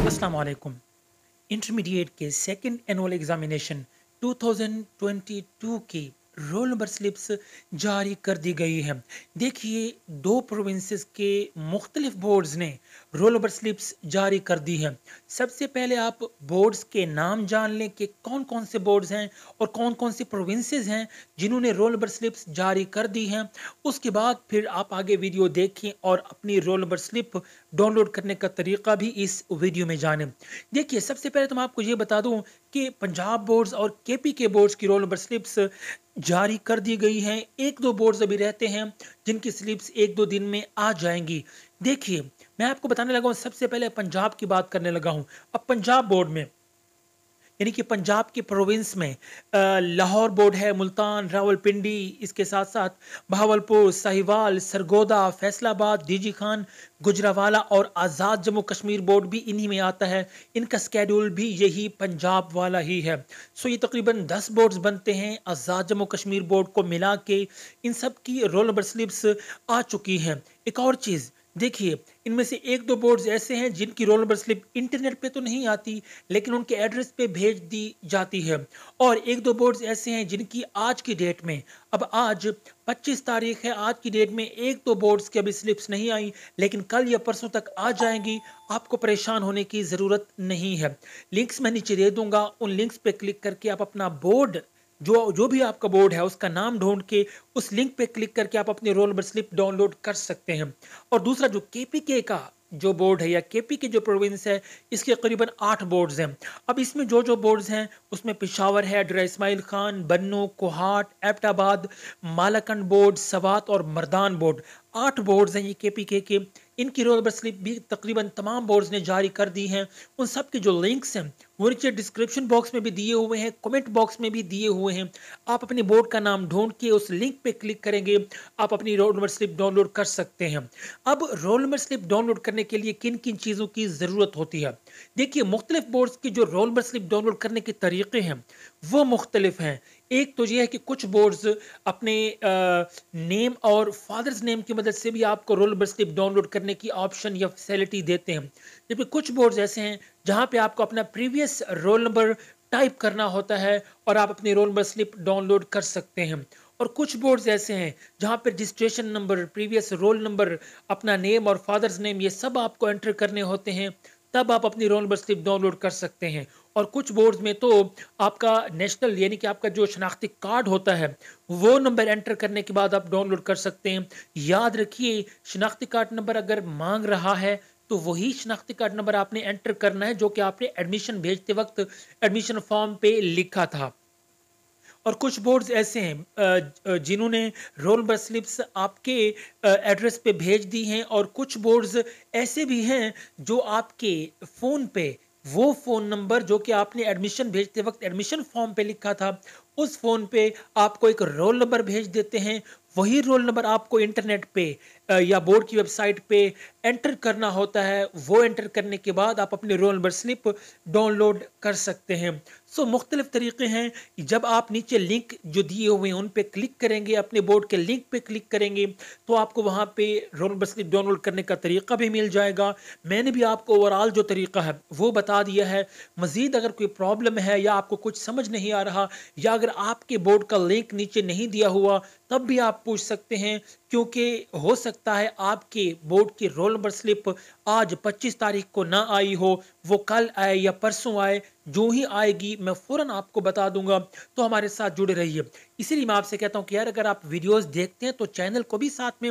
अस्सलाम वालेकुम इंटरमीडिएट के सेकंड एनुअल एग्ज़ामिनेशन 2022 की रोल नंबर स्लिप्स जारी कर दी गई है देखिए दो प्रोविंसेस के मुख्तलिफ बोर्ड्स ने रोल नंबर स्लिप्स जारी कर दी है सबसे पहले आप बोर्ड्स के नाम जान लें कि कौन कौन से बोर्ड्स हैं और कौन कौन से प्रोविंसेस हैं जिन्होंने रोल नंबर स्लिप्स जारी कर दी हैं उसके बाद फिर आप आगे वीडियो देखें और अपनी रोल नंबर स्लिप डाउनलोड करने का तरीका भी इस वीडियो में जानें देखिए सबसे पहले तो मैं आपको ये बता दूँ कि पंजाब बोर्ड्स और के पी के बोर्ड्स की रोल नंबर स्लिप्स जारी कर दी गई हैं एक दो बोर्ड्स अभी रहते हैं जिनकी स्लिप्स एक दो दिन में आ जाएंगी देखिए मैं आपको बताने लगा हूँ सबसे पहले पंजाब की बात करने लगा हूँ अब पंजाब बोर्ड में यानी कि पंजाब के प्रोविंस में लाहौर बोर्ड है मुल्तान रावलपिंडी इसके साथ साथ बहावलपुर साहिवाल सरगोदा फैसलाबाद डीजी खान गुजरावाला और आज़ाद जम्मू कश्मीर बोर्ड भी इन्हीं में आता है इनका स्केड्यूल भी यही पंजाब वाला ही है सो ये तकरीबन 10 बोर्ड्स बनते हैं आज़ाद जम्मू कश्मीर बोर्ड को मिला के इन सब की रोल नंबर स्लिप्स आ चुकी हैं एक और चीज़ देखिए इनमें से एक दो बोर्ड्स ऐसे हैं जिनकी रोल नंबर स्लिप इंटरनेट पे तो नहीं आती लेकिन उनके एड्रेस पे भेज दी जाती है और एक दो बोर्ड्स ऐसे हैं जिनकी आज की डेट में अब आज 25 तारीख है आज की डेट में एक दो बोर्ड्स की अभी स्लिप्स नहीं आई लेकिन कल या परसों तक आ जाएंगी आपको परेशान होने की ज़रूरत नहीं है लिंक्स मैं नीचे दे दूंगा उन लिंक्स पे क्लिक करके आप अपना बोर्ड जो जो भी आपका बोर्ड है उसका नाम ढूंढ के उस लिंक पे क्लिक करके आप अपने रोल नंबर स्लिप डाउनलोड कर सकते हैं और दूसरा जो के का जो बोर्ड है या के पी के जो प्रोविंस है इसके करीबन आठ बोर्ड्स हैं अब इसमें जो जो बोर्ड्स हैं उसमें पिशावर है ड्रा इसमाइल खान बन्नू कोहाट एबटाबाद मालाकंड बोर्ड सवात और मर्दान बोर्ड आठ बोर्ड्स हैं ये के पी के के इनकी रोल नंबर स्लिप भी तकरीबन तमाम बोर्ड्स ने जारी कर दी हैं उन सब के जो लिंक्स हैं वो नीचे डिस्क्रिप्शन बॉक्स में भी दिए हुए हैं कमेंट बॉक्स में भी दिए हुए हैं आप अपने बोर्ड का नाम ढूंढ के उस लिंक पे क्लिक करेंगे आप अपनी रोल नंबर स्लिप डाउनलोड कर सकते हैं अब रोल नंबर स्लिप डाउनलोड करने के लिए किन किन चीज़ों की ज़रूरत होती है देखिए मुख्तलिफ बोर्ड्स की जो रोल नंबर स्लिप डाउनलोड करने के तरीके हैं वो मुख्तलिफ हैं एक तो ये है कि कुछ बोर्ड्स अपने नेम और फादर्स नेम की मदद से भी आपको रोल नंबर स्लिप डाउनलोड करने की ऑप्शन या फैसिलिटी देते हैं जबकि कुछ बोर्ड्स ऐसे हैं जहाँ पे आपको अपना प्रीवियस रोल नंबर टाइप करना होता है और आप अपने रोल नंबर स्लिप डाउनलोड कर सकते हैं और कुछ बोर्ड्स ऐसे हैं जहाँ पर registration number previous roll number अपना नेम और फादर्स नेम ये सब आपको एंटर करने होते हैं तब आप अपनी रोल नंबर स्लिप डाउनलोड कर सकते हैं और कुछ बोर्ड्स में तो आपका नेशनल यानी कि आपका जो शनाख्ती कार्ड होता है वो नंबर एंटर करने के बाद आप डाउनलोड कर सकते हैं याद रखिए शनाख्ती कार्ड नंबर अगर मांग रहा है तो वही शनाख्ती कार्ड नंबर आपने एंटर करना है जो कि आपने एडमिशन भेजते वक्त एडमिशन फॉर्म पे लिखा था और कुछ बोर्ड्स ऐसे हैं जिन्होंने रोल नंबर स्लिप्स आपके एड्रेस पे भेज दी हैं और कुछ बोर्ड्स ऐसे भी हैं जो आपके फ़ोन पे वो फ़ोन नंबर जो कि आपने एडमिशन भेजते वक्त एडमिशन फॉर्म पे लिखा था उस फ़ोन पे आपको एक रोल नंबर भेज देते हैं वही रोल नंबर आपको इंटरनेट पे या बोर्ड की वेबसाइट पे एंटर करना होता है वो एंटर करने के बाद आप अपने रोल नंबर स्लिप डाउनलोड कर सकते हैं सो मुख्तलिफ तरीक़े हैं जब आप नीचे लिंक जो दिए हुए हैं उन पर क्लिक करेंगे अपने बोर्ड के लिंक पर क्लिक करेंगे तो आपको वहाँ पर रोल मस्लिप डाउनलोड करने का तरीका भी मिल जाएगा मैंने भी आपको ओवरऑल जो तरीका है वो बता दिया है मज़ीद अगर कोई प्रॉब्लम है या आपको कुछ समझ नहीं आ रहा या अगर आपके बोर्ड का लिंक नीचे नहीं दिया हुआ तब भी आप पूछ सकते हैं क्योंकि हो सकता है आपके बोर्ड की रोल नंबर स्लिप आज 25 तारीख को ना आई हो वो कल आए या परसों आए जो ही आएगी मैं फ़ौरन आपको बता दूंगा तो हमारे साथ जुड़े रहिए इसीलिए मैं आपसे कहता हूं कि यार अगर आप वीडियोस देखते हैं तो चैनल को भी साथ में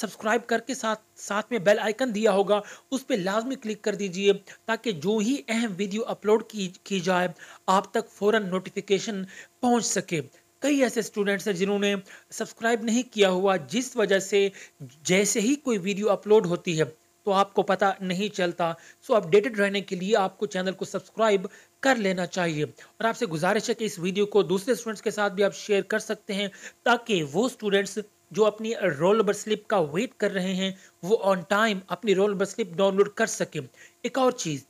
सब्सक्राइब करके साथ साथ में बेल आइकन दिया होगा उस पर लाजमी क्लिक कर दीजिए ताकि जो ही अहम वीडियो अपलोड की, की जाए आप तक फ़ौर नोटिफिकेशन पहुँच सके कई ऐसे स्टूडेंट्स हैं जिन्होंने सब्सक्राइब नहीं किया हुआ जिस वजह से जैसे ही कोई वीडियो अपलोड होती है तो आपको पता नहीं चलता सो अपडेटेड रहने के लिए आपको चैनल को सब्सक्राइब कर लेना चाहिए और आपसे गुजारिश है कि इस वीडियो को दूसरे स्टूडेंट्स के साथ भी आप शेयर कर सकते हैं ताकि वो स्टूडेंट्स जो अपनी रोल नंबर स्लिप का वेट कर रहे हैं वो ऑन टाइम अपनी रोल नंबर स्लिप डाउनलोड कर सकें एक और चीज़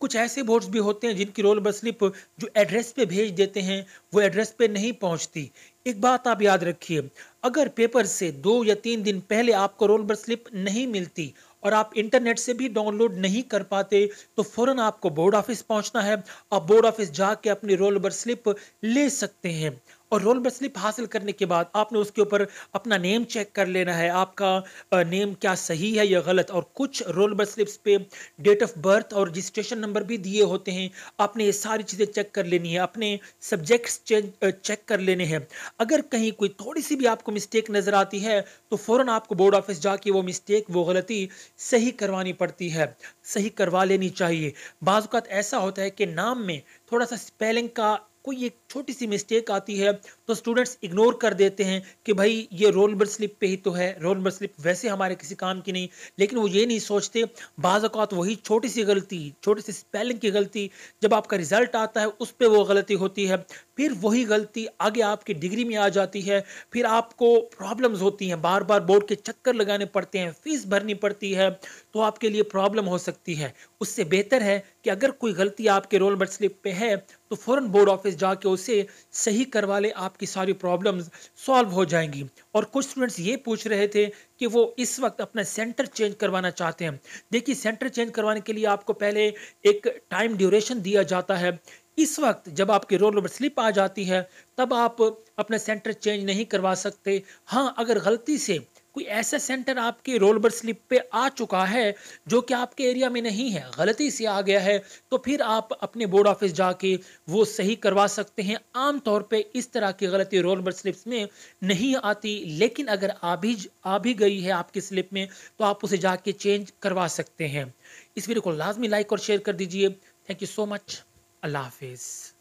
कुछ ऐसे वोट्स भी होते हैं जिनकी रोल नंबर स्लिप जो एड्रेस पे भेज देते हैं वो एड्रेस पे नहीं पहुंचती एक बात आप याद रखिए अगर पेपर से दो या तीन दिन पहले आपको रोल नंबर स्लिप नहीं मिलती और आप इंटरनेट से भी डाउनलोड नहीं कर पाते तो फ़ौरन आपको बोर्ड ऑफिस पहुंचना है आप बोर्ड ऑफिस जाके अपनी रोल नंबर स्लिप ले सकते हैं और रोल नंबर स्लिप हासिल करने के बाद आपने उसके ऊपर अपना नेम चेक कर लेना है आपका नेम क्या सही है या गलत और कुछ रोल नंबर स्लिप्स पे डेट ऑफ बर्थ और रजिस्ट्रेशन नंबर भी दिए होते हैं आपने ये सारी चीज़ें चेक कर लेनी है अपने सब्जेक्ट्स चेक कर लेने हैं अगर कहीं कोई थोड़ी सी भी आपको मिस्टेक नज़र आती है तो फ़ौर आपको बोर्ड ऑफिस जाके वो मिस्टेक वो गलती सही करवानी पड़ती है सही करवा लेनी चाहिए बाज़ात ऐसा होता है कि नाम में थोड़ा सा स्पेलिंग का कोई एक छोटी सी मिस्टेक आती है तो स्टूडेंट्स इग्नोर कर देते हैं कि भाई ये रोल नंबर स्लिप पे ही तो है रोल नंबर स्लिप वैसे हमारे किसी काम की नहीं लेकिन वो ये नहीं सोचते बाज़ात वही छोटी सी गलती छोटी सी स्पेलिंग की गलती जब आपका रिजल्ट आता है उस पर वो गलती होती है फिर वही गलती आगे आपकी डिग्री में आ जाती है फिर आपको प्रॉब्लम्स होती हैं बार बार बोर्ड के चक्कर लगाने पड़ते हैं फीस भरनी पड़ती है तो आपके लिए प्रॉब्लम हो सकती है उससे बेहतर है कि अगर कोई गलती आपके रोल नंबर स्लिप पर है तो फ़ौर बोर्ड ऑफिस वापस जाके उसे सही करवा ले आपकी सारी प्रॉब्लम्स सॉल्व हो जाएंगी और कुछ स्टूडेंट्स ये पूछ रहे थे कि वो इस वक्त अपना सेंटर चेंज करवाना चाहते हैं देखिए सेंटर चेंज करवाने के लिए आपको पहले एक टाइम ड्यूरेशन दिया जाता है इस वक्त जब आपके रोल नंबर स्लिप आ जाती है तब आप अपना सेंटर चेंज नहीं करवा सकते हाँ अगर गलती से कोई ऐसा सेंटर आपके रोल बर स्लिप पे आ चुका है जो कि आपके एरिया में नहीं है गलती से आ गया है तो फिर आप अपने बोर्ड ऑफिस जाके वो सही करवा सकते हैं आमतौर पे इस तरह की गलती रोल बर स्लिप्स में नहीं आती लेकिन अगर आ भी आ भी गई है आपकी स्लिप में तो आप उसे जाके चेंज करवा सकते हैं इस वीडियो को लाजमी लाइक और शेयर कर दीजिए थैंक यू सो मच अल्लाह हाफिज़